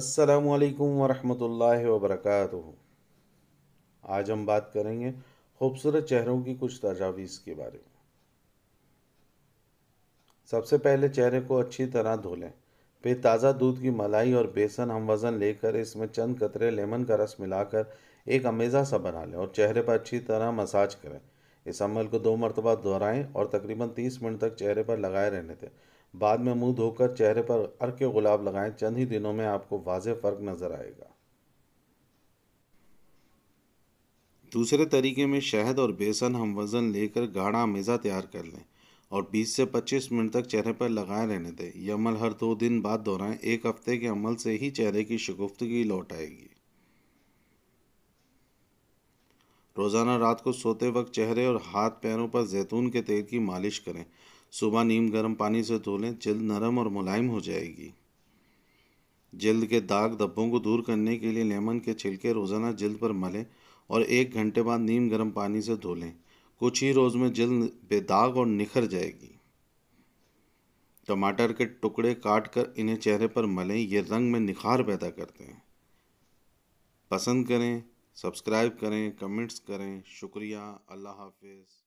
अस्सलाम वालेकुम वरहमतुल्लाहि वबरकातुहू आज हम बात करेंगे खूबसूरत चेहरों की कुछ तजावीज़ के बारे में सबसे पहले चेहरे को अच्छी तरह धो लें फिर ताज़ा दूध की मलाई और बेसन हम वज़न लेकर इसमें चंद कतरे लेमन का रस मिलाकर एक अमेज़ा सा बना लें और चेहरे पर अच्छी तरह मसाज करें इस अमल को दो मरतबा दोहराएं और तकरीबन तीस मिनट तक चेहरे पर लगाए रहने दें बाद में मुंह धोकर चेहरे पर अर्क गुलाब लगाएं चंद ही दिनों में आपको वाजे फ़र्क नज़र आएगा दूसरे तरीके में शहद और बेसन हम वज़न लेकर गाढ़ा मेज़ा तैयार कर लें और 20 से 25 मिनट तक चेहरे पर लगाए रहने दें यह अमल हर दो दिन बाद दोहराएं एक हफ्ते के अमल से ही चेहरे की शगुफ्तगी लौट आएगी रोज़ाना रात को सोते वक्त चेहरे और हाथ पैरों पर जैतून के तेल की मालिश करें सुबह नीम गर्म पानी से धो लें जल्द नरम और मुलायम हो जाएगी जल्द के दाग धब्बों को दूर करने के लिए लेमन के छिलके रोज़ाना जल्द पर मलें और एक घंटे बाद नीम गर्म पानी से धो लें कुछ ही रोज़ में जल्द बेदाग और निखर जाएगी टमाटर के टुकड़े काट कर इन्हें चेहरे पर मलें ये रंग में निखार पैदा करते हैं पसंद करें सब्सक्राइब करें कमेंट्स करें शुक्रिया अल्लाह हाफिज़